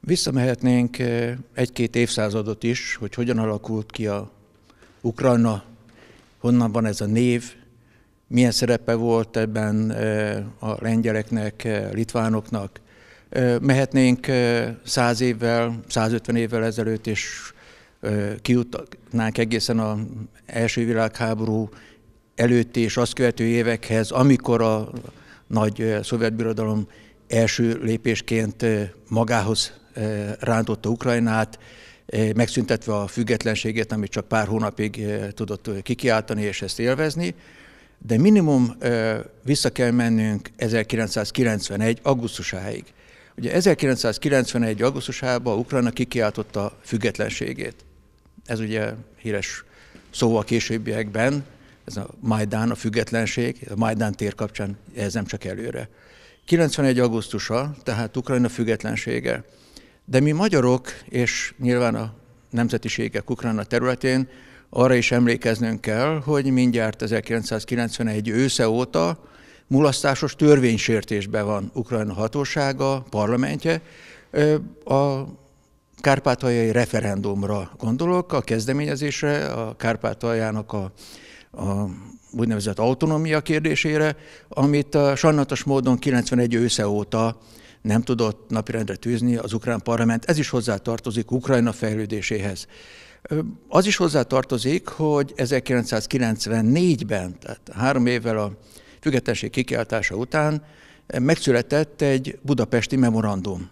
Visszamehetnénk eh, egy-két évszázadot is, hogy hogyan alakult ki a Ukrajna, honnan van ez a név, milyen szerepe volt ebben eh, a lengyeleknek, eh, litvánoknak. Mehetnénk száz évvel, 150 évvel ezelőtt, és kijutatnánk egészen az első világháború előtti és azt követő évekhez, amikor a nagy szovjetbirodalom első lépésként magához rántotta Ukrajnát, megszüntetve a függetlenségét, amit csak pár hónapig tudott kikiáltani és ezt élvezni, de minimum vissza kell mennünk 1991. augusztusáig. Ugye 1991. augusztusában Ukrajna kikiáltotta függetlenségét. Ez ugye híres szó a későbbiekben, ez a Majdán, a függetlenség, a Majdán tér kapcsán ez nem csak előre. 91. augusztusa, tehát Ukrajna függetlensége. De mi magyarok, és nyilván a nemzetiségek Ukrajna területén arra is emlékeznünk kell, hogy mindjárt 1991 ősze óta mulasztásos törvénysértésben van Ukrajna hatósága, parlamentje. A kárpátaljai referendumra gondolok, a kezdeményezésre, a kárpátaljának a, a úgynevezett autonómia kérdésére, amit sajnálatos módon 91 ősze óta nem tudott napirendre tűzni az ukrán parlament. Ez is hozzá tartozik Ukrajna fejlődéséhez. Az is hozzá tartozik, hogy 1994-ben, tehát három évvel a függetlenség kikeltása után megszületett egy budapesti memorandum.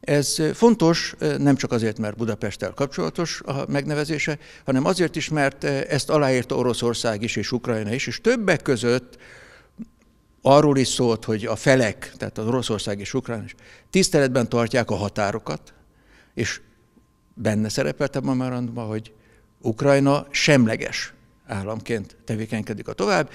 Ez fontos nem csak azért, mert Budapesttel kapcsolatos a megnevezése, hanem azért is, mert ezt aláírta Oroszország is és Ukrajna is, és többek között arról is szólt, hogy a felek, tehát az Oroszország és Ukrán is tiszteletben tartják a határokat, és benne szerepelt a memorandumban, hogy Ukrajna semleges államként tevékenykedik a tovább.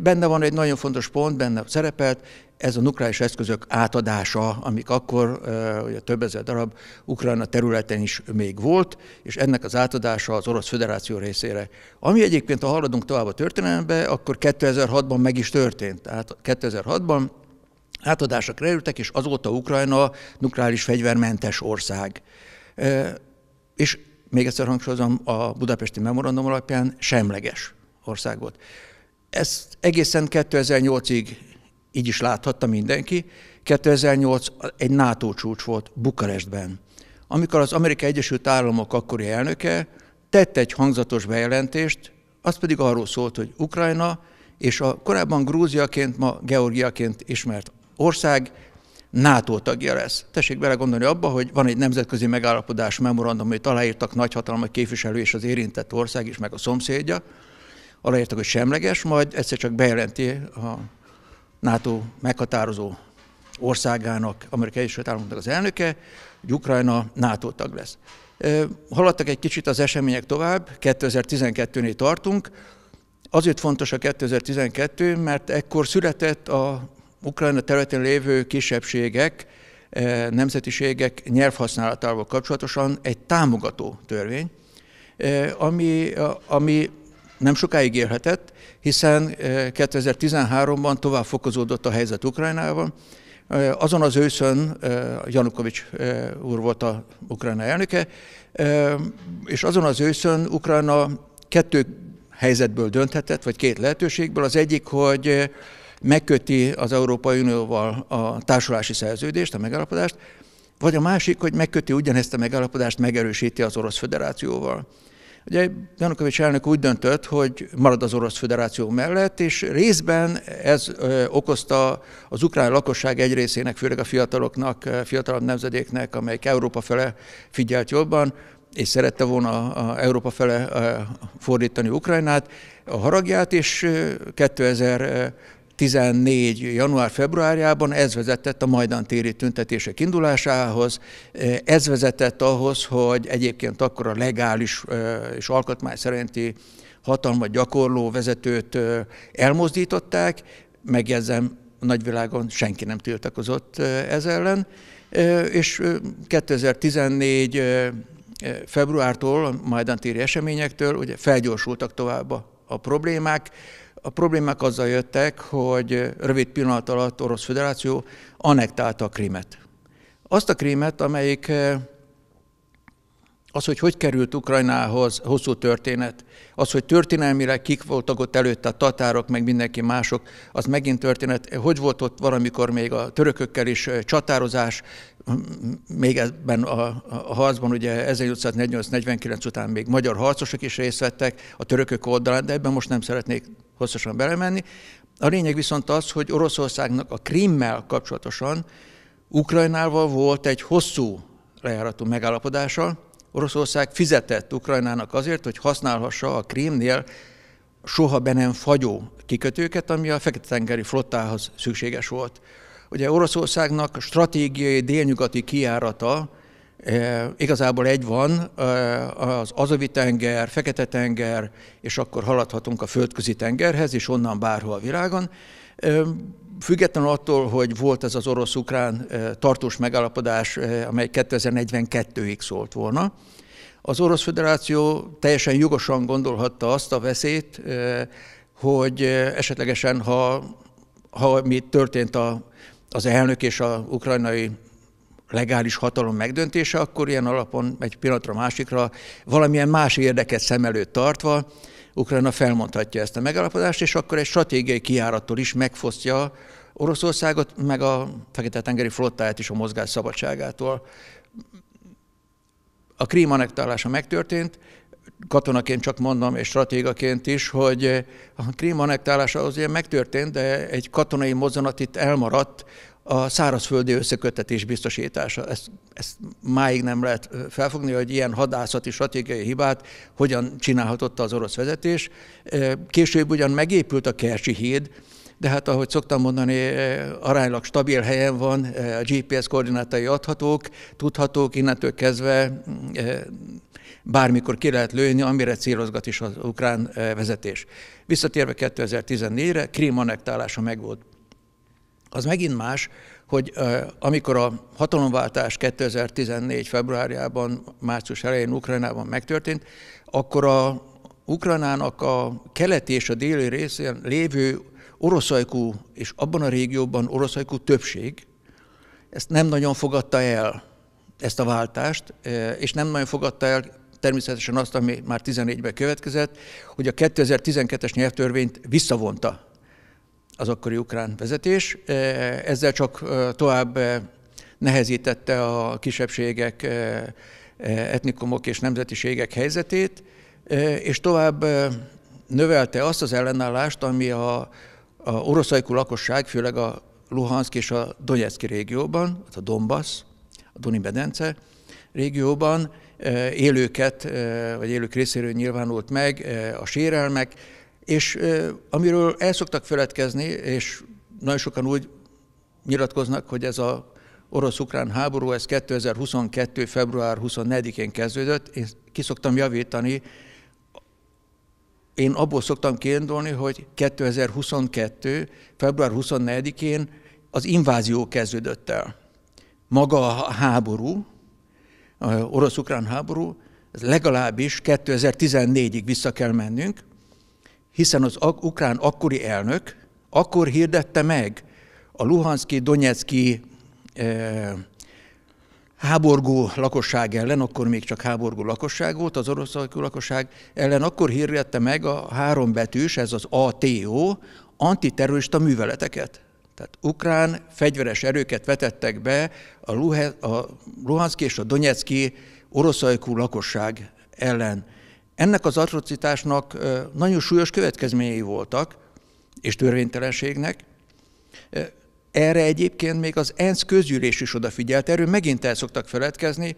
Benne van egy nagyon fontos pont, benne szerepelt, ez a nukleáris eszközök átadása, amik akkor ugye több ezer darab Ukrajna területen is még volt, és ennek az átadása az Orosz Föderáció részére. Ami egyébként, ha haladunk tovább a történelembe, akkor 2006-ban meg is történt. Tehát 2006-ban átadásra kerültek, és azóta Ukrajna nukleáris fegyvermentes ország. És még egyszer hangsúlyozom, a budapesti memorandum alapján semleges ország volt. Ezt egészen 2008-ig így is láthatta mindenki. 2008 egy NATO csúcs volt Bukarestben, amikor az Amerikai Egyesült Államok akkori elnöke tett egy hangzatos bejelentést, az pedig arról szólt, hogy Ukrajna és a korábban Grúziaként, ma Georgiaként ismert ország NATO tagja lesz. Tessék gondolni abba, hogy van egy nemzetközi megállapodás memorandum, amit aláírtak nagyhatalmak képviselő és az érintett ország is, meg a szomszédja. Aláírtak, hogy semleges, majd egyszer csak bejelenti a NATO meghatározó országának, Amerikai Egyesült Államoknak az elnöke, hogy Ukrajna NATO tag lesz. Haladtak egy kicsit az események tovább, 2012-nél tartunk. Azért fontos a 2012, mert ekkor született a Ukrajna területén lévő kisebbségek, eh, nemzetiségek nyelvhasználatával kapcsolatosan egy támogató törvény, eh, ami, ami nem sokáig érhetett, hiszen 2013-ban eh, tovább fokozódott a helyzet Ukrajnában. Azon az őszön Janukovics úr volt a Ukrajna elnöke, és azon az őszön Ukrajna kettő helyzetből dönthetett, vagy két lehetőségből. Az egyik, hogy megköti az Európai Unióval a társulási szerződést, a megállapodást, vagy a másik, hogy megköti ugyanezt a megállapodást, megerősíti az Orosz Föderációval. Ugye Janukovics elnök úgy döntött, hogy marad az Orosz Föderáció mellett, és részben ez okozta az ukrán lakosság egy részének, főleg a fiataloknak, fiatalabb nemzedéknek, amelyik Európa fele figyelt jobban, és szerette volna a Európa fele fordítani Ukrajnát, a haragját, és 2000 14. január-februárjában ez vezetett a téri tüntetések indulásához, ez vezetett ahhoz, hogy egyébként akkor a legális és alkotmány szerinti hatalmat gyakorló vezetőt elmozdították, megjegyzem, a nagyvilágon senki nem tiltakozott ez ellen, és 2014 februártól, a Majdan téri eseményektől ugye felgyorsultak tovább a problémák, a problémák azzal jöttek, hogy rövid pillanat alatt Orosz Föderáció anektálta a Krímet. Azt a Krímet, amelyik eh, az, hogy hogy került Ukrajnához, hosszú történet. Az, hogy történelmileg kik voltak ott előtte, a tatárok, meg mindenki mások, az megint történet. Hogy volt ott valamikor még a törökökkel is eh, csatározás, még ebben a, a harcban, ugye 1848-49 után még magyar harcosok is részt vettek a törökök oldalán, de ebben most nem szeretnék hosszasan belemenni. A lényeg viszont az, hogy Oroszországnak a Krimmel kapcsolatosan Ukrajnával volt egy hosszú lejáratú megállapodása. Oroszország fizetett Ukrajnának azért, hogy használhassa a Krimnél soha be nem fagyó kikötőket, ami a Fekete-tengeri flottához szükséges volt. Ugye Oroszországnak stratégiai délnyugati kiárata igazából egy van, az Azovi-tenger, Fekete-tenger, és akkor haladhatunk a földközi tengerhez, és onnan bárhol a világon. függetlenül attól, hogy volt ez az orosz-ukrán tartós megállapodás, amely 2042-ig szólt volna, az Orosz Föderáció teljesen jogosan gondolhatta azt a veszélyt, hogy esetlegesen, ha, ha mi történt a, az elnök és a ukrajnai legális hatalom megdöntése, akkor ilyen alapon egy pillanatra másikra valamilyen más érdeket szem előtt tartva Ukrajna felmondhatja ezt a megállapodást, és akkor egy stratégiai kiárattól is megfosztja Oroszországot, meg a Fekete-tengeri flottáját is a mozgás szabadságától. A krím anektálása megtörtént, katonaként csak mondom, és stratégaként is, hogy a krím anektálása az megtörtént, de egy katonai mozzanat itt elmaradt, a szárazföldi összekötetés biztosítása. Ezt, ezt máig nem lehet felfogni, hogy ilyen hadászati stratégiai hibát hogyan csinálhatotta az orosz vezetés. Később ugyan megépült a Kercsi híd, de hát ahogy szoktam mondani, aránylag stabil helyen van, a GPS koordinátai adhatók, tudhatók, innentől kezdve bármikor ki lehet lőni, amire célozgat is az ukrán vezetés. Visszatérve 2014-re, Krím annektálása megvolt az megint más, hogy amikor a hatalomváltás 2014. februárjában, március elején Ukrajnában megtörtént, akkor a Ukrajnának a keleti és a déli részén lévő oroszajkú, és abban a régióban oroszajkú többség, ezt nem nagyon fogadta el, ezt a váltást, és nem nagyon fogadta el természetesen azt, ami már 14-ben következett, hogy a 2012-es nyelvtörvényt visszavonta az akkori ukrán vezetés. Ezzel csak tovább nehezítette a kisebbségek, etnikumok és nemzetiségek helyzetét, és tovább növelte azt az ellenállást, ami a, a oroszajkú lakosság, főleg a Luhansk és a Donetszki régióban, a Donbass, a Doni-Bedence régióban élőket, vagy élők részéről nyilvánult meg a sérelmek, és amiről el szoktak feledkezni, és nagyon sokan úgy nyilatkoznak, hogy ez a orosz-ukrán háború, ez 2022. február 24-én kezdődött, és ki szoktam javítani, én abból szoktam kiindulni, hogy 2022. február 24-én az invázió kezdődött el. Maga a háború, orosz-ukrán háború, ez legalábbis 2014-ig vissza kell mennünk, hiszen az ukrán akkori elnök akkor hirdette meg a Luhanszki, Donetszki eh, háborgó lakosság ellen, akkor még csak háborgó lakosság volt, az orosz lakosság ellen, akkor hirdette meg a három betűs, ez az ATO, antiterrorista műveleteket. Tehát ukrán fegyveres erőket vetettek be a, a Luhanszki és a Donetszki oroszajkú lakosság ellen. Ennek az atrocitásnak nagyon súlyos következményei voltak, és törvénytelenségnek. Erre egyébként még az ENSZ közgyűlés is odafigyelt, erről megint el szoktak feledkezni.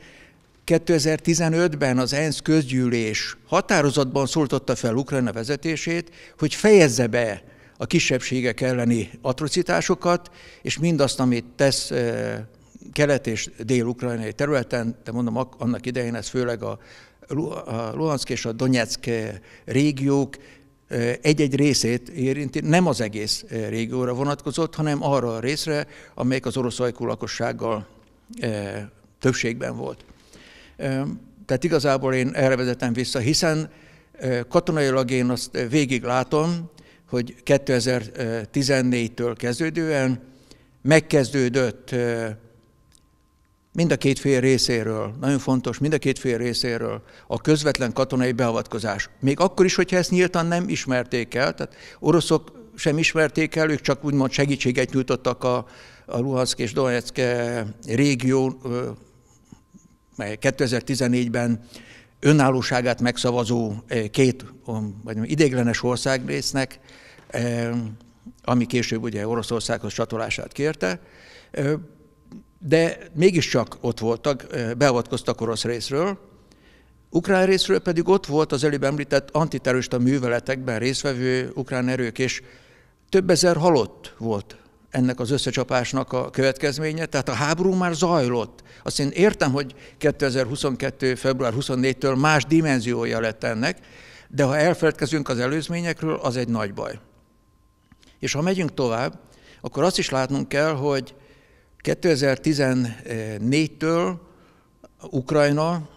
2015-ben az ENSZ közgyűlés határozatban szóltotta fel Ukrajna vezetését, hogy fejezze be a kisebbségek elleni atrocitásokat, és mindazt, amit tesz kelet és dél-ukrajnai területen, de mondom, annak idején ez főleg a a Luhansk és a Donetsk eh, régiók eh, egy-egy részét érinti, nem az egész eh, régióra vonatkozott, hanem arra a részre, amelyik az orosz ajkú lakossággal többségben volt. Tehát igazából én erre vezetem vissza, hiszen katonailag én azt végig látom, hogy 2014-től kezdődően megkezdődött mind a két fél részéről, nagyon fontos, mind a két fél részéről a közvetlen katonai beavatkozás. Még akkor is, hogyha ezt nyíltan nem ismerték el, tehát oroszok sem ismerték el, ők csak úgymond segítséget nyújtottak a, a Luhansk és Donetsk eh, régió, mely 2014-ben önállóságát megszavazó eh, két vagy idéglenes országrésznek, eh, ami később ugye Oroszországhoz csatolását kérte, de mégiscsak ott voltak, beavatkoztak orosz részről, Ukrán részről pedig ott volt az előbb említett antiterrorista műveletekben résztvevő ukrán erők, és több ezer halott volt ennek az összecsapásnak a következménye, tehát a háború már zajlott. Azt én értem, hogy 2022. február 24-től más dimenziója lett ennek, de ha elfeledkezünk az előzményekről, az egy nagy baj. És ha megyünk tovább, akkor azt is látnunk kell, hogy 2014-től Ukrajna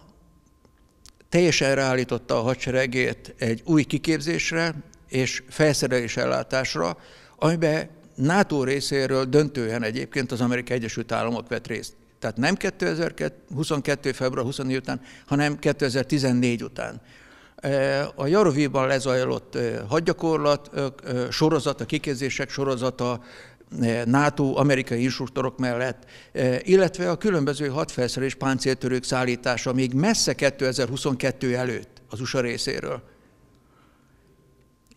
teljesen ráállította a hadseregét egy új kiképzésre és felszerelés ellátásra, amiben NATO részéről döntően egyébként az Amerikai Egyesült Államok vett részt. Tehát nem 2022. február 24 után, hanem 2014 után. E, a Jaroviban lezajlott e, hadgyakorlat e, sorozata, kiképzések sorozata E, NATO-amerikai instruktorok mellett, e, illetve a különböző hadfelszerelés páncéltörők szállítása még messze 2022 előtt az USA részéről.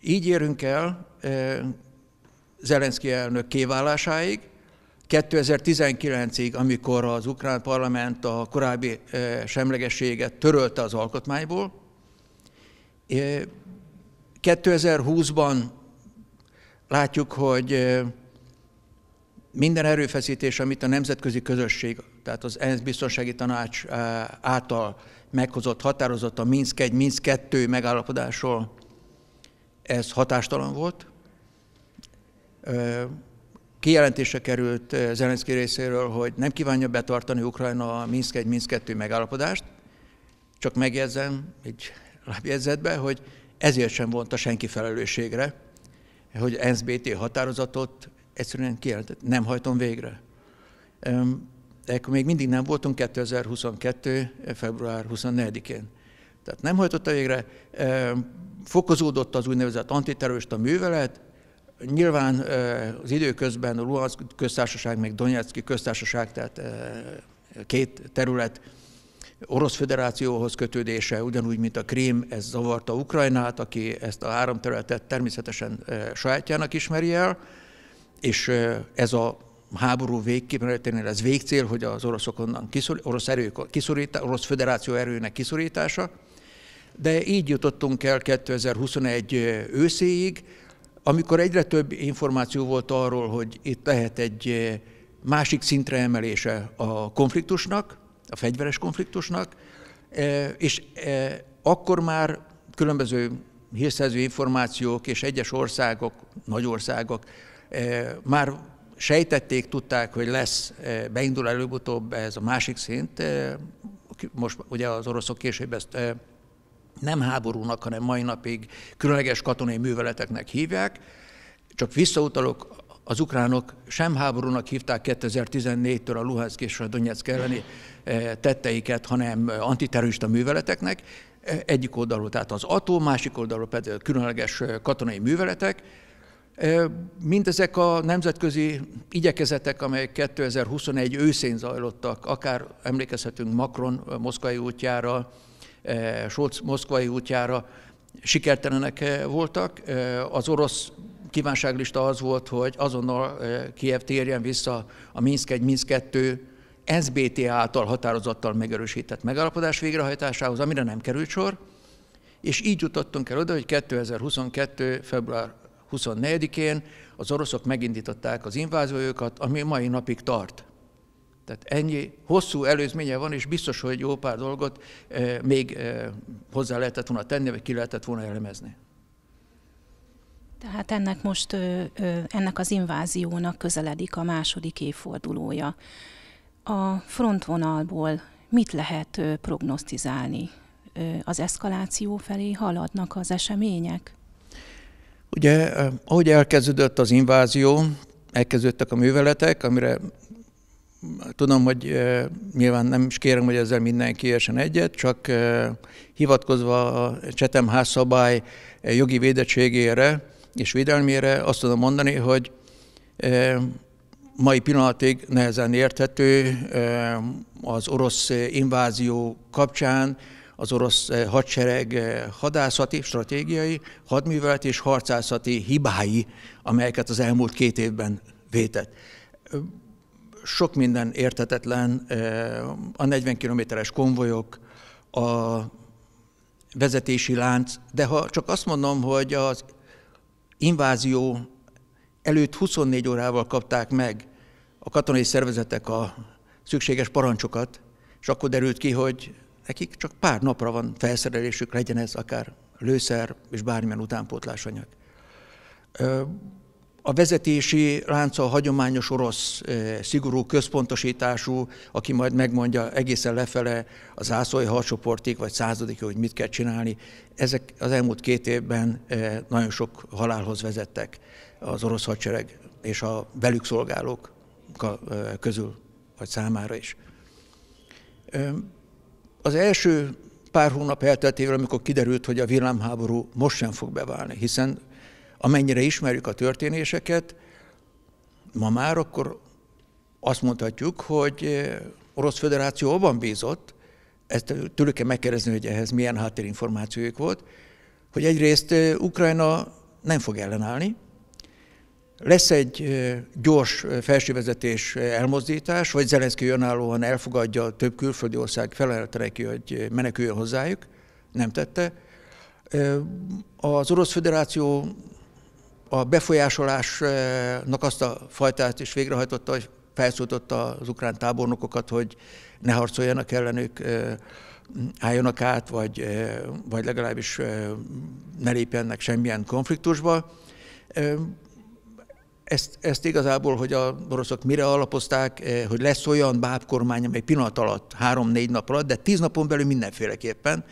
Így érünk el e, Zelenszky elnök kiválásáig, 2019-ig, amikor az ukrán parlament a korábbi semlegességet törölte az alkotmányból, 2020-ban látjuk, hogy minden erőfeszítés, amit a nemzetközi közösség, tehát az ENSZ biztonsági tanács eh, által meghozott határozott a Minsk 1, Minsk 2 megállapodásról, ez hatástalan volt. Eh, kijelentése került eh, Zelenszky részéről, hogy nem kívánja betartani Ukrajna a Minsk 1, Minsk 2 megállapodást, csak megjegyzem egy lábjegyzetbe, hogy ezért sem vonta senki felelősségre, hogy NSBT határozatot egyszerűen kijelentett, nem hajtom végre. Ekkor még mindig nem voltunk 2022. Eh, február 24-én. Tehát nem hajtotta végre, fokozódott az úgynevezett antiterrorista művelet, Nyilván eh, az időközben a Luhansk köztársaság, meg Donetszki köztársaság, tehát eh, két terület Orosz federációhoz kötődése, ugyanúgy, mint a Krím, ez zavarta Ukrajnát, aki ezt a három területet természetesen sajátjának ismeri el és ez a háború végkimeneténél ez végcél, hogy az oroszok onnan kiszor, orosz, erők, kiszorítá, orosz federáció erőnek kiszorítása, de így jutottunk el 2021 őszéig, amikor egyre több információ volt arról, hogy itt lehet egy másik szintre emelése a konfliktusnak, a fegyveres konfliktusnak, és akkor már különböző hírszerző információk és egyes országok, nagy országok már sejtették, tudták, hogy lesz, beindul előbb-utóbb ez a másik szint. Most ugye az oroszok később ezt nem háborúnak, hanem mai napig különleges katonai műveleteknek hívják. Csak visszautalok, az ukránok sem háborúnak hívták 2014-től a Luhansk és a Donetsk elleni tetteiket, hanem antiterrorista műveleteknek. Egyik oldalról, tehát az atom, másik oldalról pedig különleges katonai műveletek Mindezek a nemzetközi igyekezetek, amelyek 2021 őszén zajlottak, akár emlékezhetünk Macron moszkvai útjára, Scholz moszkvai útjára, sikertelenek voltak. Az orosz kívánságlista az volt, hogy azonnal Kiev térjen vissza a Minsk 1, Minsk 2 SBT által határozattal megerősített megállapodás végrehajtásához, amire nem került sor, és így jutottunk el oda, hogy 2022. február 24-én az oroszok megindították az inváziójukat, ami mai napig tart. Tehát ennyi hosszú előzménye van, és biztos, hogy jó pár dolgot eh, még eh, hozzá lehetett volna tenni, vagy ki lehetett volna elemezni. Tehát ennek most, ennek az inváziónak közeledik a második évfordulója. A frontvonalból mit lehet prognosztizálni? Az eszkaláció felé haladnak az események? Ugye, ahogy elkezdődött az invázió, elkezdődtek a műveletek, amire tudom, hogy nyilván nem is kérem, hogy ezzel mindenki essen egyet, csak hivatkozva a Csetem házszabály jogi védettségére és védelmére azt tudom mondani, hogy mai pillanatig nehezen érthető az orosz invázió kapcsán, az orosz eh, hadsereg eh, hadászati, stratégiai, hadműveleti és harcászati hibái, amelyeket az elmúlt két évben vétett. Sok minden értetetlen, eh, a 40 kilométeres konvojok, a vezetési lánc, de ha csak azt mondom, hogy az invázió előtt 24 órával kapták meg a katonai szervezetek a szükséges parancsokat, és akkor derült ki, hogy nekik csak pár napra van felszerelésük, legyen ez akár lőszer és bármilyen utánpótlásanyag. A vezetési lánca a hagyományos orosz, szigorú központosítású, aki majd megmondja egészen lefele az ászói halcsoportig, vagy századik hogy mit kell csinálni. Ezek az elmúlt két évben nagyon sok halálhoz vezettek az orosz hadsereg és a velük szolgálók közül, vagy számára is. Az első pár hónap elteltével, amikor kiderült, hogy a villámháború most sem fog beválni, hiszen amennyire ismerjük a történéseket, ma már akkor azt mondhatjuk, hogy eh, Orosz Föderáció abban bízott, ezt tőlük kell megkérdezni, hogy ehhez milyen háttérinformációjuk volt, hogy egyrészt eh, Ukrajna nem fog ellenállni, lesz egy gyors felsővezetés elmozdítás, vagy Zelenszky önállóan elfogadja több külföldi ország felelte hogy meneküljön hozzájuk, nem tette. Az Orosz Föderáció a befolyásolásnak azt a fajtát is végrehajtotta, hogy felszólította az ukrán tábornokokat, hogy ne harcoljanak ellenük, álljanak át, vagy, vagy legalábbis ne lépjenek semmilyen konfliktusba ezt, ezt igazából, hogy a oroszok mire alapozták, eh, hogy lesz olyan bábkormány, amely pillanat alatt, három-négy nap alatt, de tíz napon belül mindenféleképpen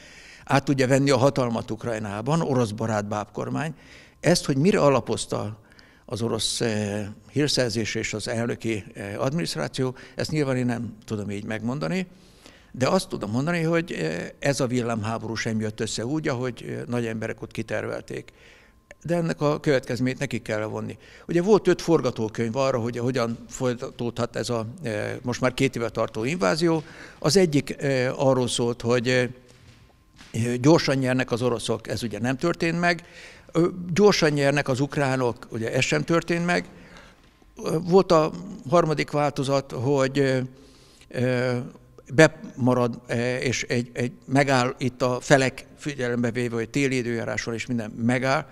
át tudja venni a hatalmat Ukrajnában, orosz barát bábkormány. Ezt, hogy mire alapozta az orosz eh, hírszerzés és az elnöki eh, adminisztráció, ezt nyilván én nem tudom így megmondani, de azt tudom mondani, hogy ez a villámháború sem jött össze úgy, ahogy nagy emberek ott kitervelték de ennek a következményt nekik kell vonni. Ugye volt öt forgatókönyv arra, hogy hogyan folytatódhat ez a e, most már két éve tartó invázió. Az egyik e, arról szólt, hogy e, gyorsan nyernek az oroszok, ez ugye nem történt meg, gyorsan nyernek az ukránok, ugye ez sem történt meg. Volt a harmadik változat, hogy bemarad, és egy, egy megáll itt a felek figyelembe véve, hogy téli időjárásról is és minden megáll,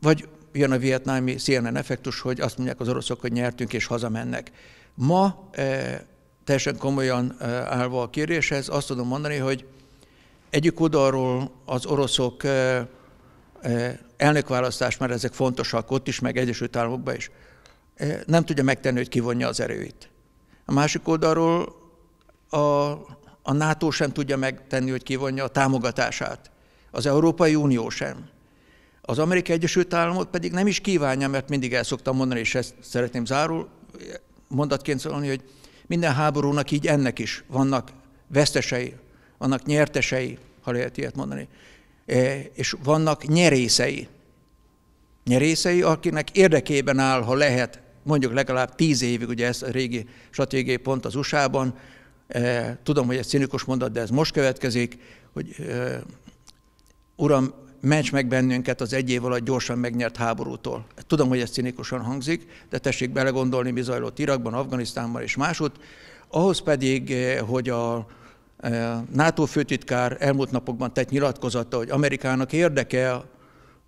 vagy jön a vietnámi CNN effektus, hogy azt mondják az oroszok, hogy nyertünk és hazamennek. Ma e, teljesen komolyan e, állva a kéréshez, azt tudom mondani, hogy egyik oldalról az oroszok e, elnökválasztás, mert ezek fontosak ott is, meg Egyesült Államokban is, nem tudja megtenni, hogy kivonja az erőit. A másik oldalról a, a NATO sem tudja megtenni, hogy kivonja a támogatását. Az Európai Unió sem. Az Amerikai Egyesült Államok pedig nem is kívánja, mert mindig el szoktam mondani, és ezt szeretném zárul mondatként szólni, hogy minden háborúnak így ennek is vannak vesztesei, vannak nyertesei, ha lehet ilyet mondani, e, és vannak nyerészei. Nyerészei, akinek érdekében áll, ha lehet, mondjuk legalább tíz évig, ugye ez a régi stratégiai pont az USA-ban, e, tudom, hogy ez cinikus mondat, de ez most következik, hogy e, uram, ments meg bennünket az egy év alatt gyorsan megnyert háborútól. Tudom, hogy ez cinikusan hangzik, de tessék belegondolni, mi zajlott Irakban, Afganisztánban és másutt, Ahhoz pedig, eh, hogy a eh, NATO főtitkár elmúlt napokban tett nyilatkozata, hogy Amerikának érdeke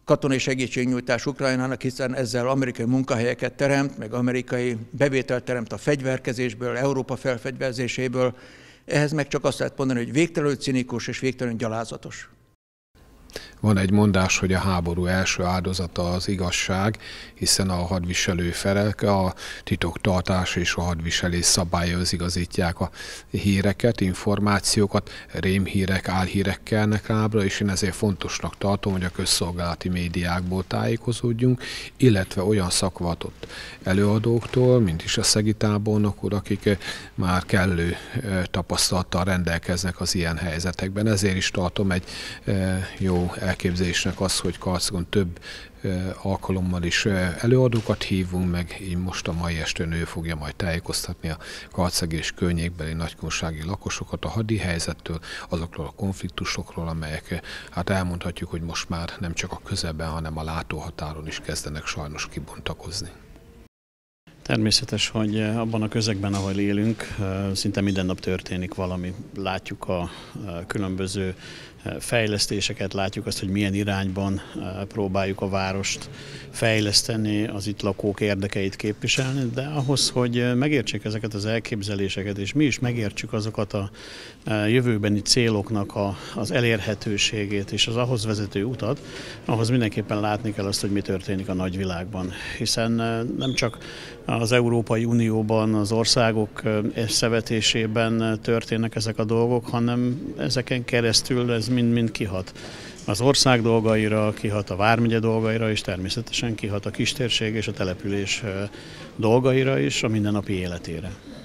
katonai segítségnyújtás Ukrajnának, hiszen ezzel amerikai munkahelyeket teremt, meg amerikai bevételt teremt a fegyverkezésből, Európa felfegyverzéséből. Ehhez meg csak azt lehet mondani, hogy végtelenül cinikus és végtelenül gyalázatos. Van egy mondás, hogy a háború első áldozata az igazság, hiszen a hadviselő felek, a titoktartás és a hadviselés szabályoz igazítják a híreket, információkat, rémhírek, álhírek kelnek rábra, és én ezért fontosnak tartom, hogy a közszolgálati médiákból tájékozódjunk, illetve olyan szakvatott előadóktól, mint is a Szegi tábornok úr, akik eh, már kellő eh, tapasztalattal rendelkeznek az ilyen helyzetekben. Ezért is tartom egy eh, jó elképzelésnek az, hogy Karcagon több alkalommal is előadókat hívunk meg, így most a mai estőn ő fogja majd tájékoztatni a karceg és környékbeli nagykonsági lakosokat a hadi helyzettől, azokról a konfliktusokról, amelyek hát elmondhatjuk, hogy most már nem csak a közelben, hanem a látóhatáron is kezdenek sajnos kibontakozni. Természetes, hogy abban a közegben, ahol élünk, szinte minden nap történik valami. Látjuk a különböző fejlesztéseket, látjuk azt, hogy milyen irányban eh, próbáljuk a várost fejleszteni, az itt lakók érdekeit képviselni, de ahhoz, hogy eh, megértsék ezeket az elképzeléseket, és mi is megértsük azokat a eh, jövőbeni céloknak a, az elérhetőségét és az ahhoz vezető utat, ahhoz mindenképpen látni kell azt, hogy mi történik a nagyvilágban. Hiszen nem csak az Európai Unióban, az országok összevetésében történnek ezek a dolgok, hanem ezeken keresztül ez mind-mind kihat. Az ország dolgaira, kihat a vármegye dolgaira, és természetesen kihat a kistérség és a település dolgaira is, a mindennapi életére.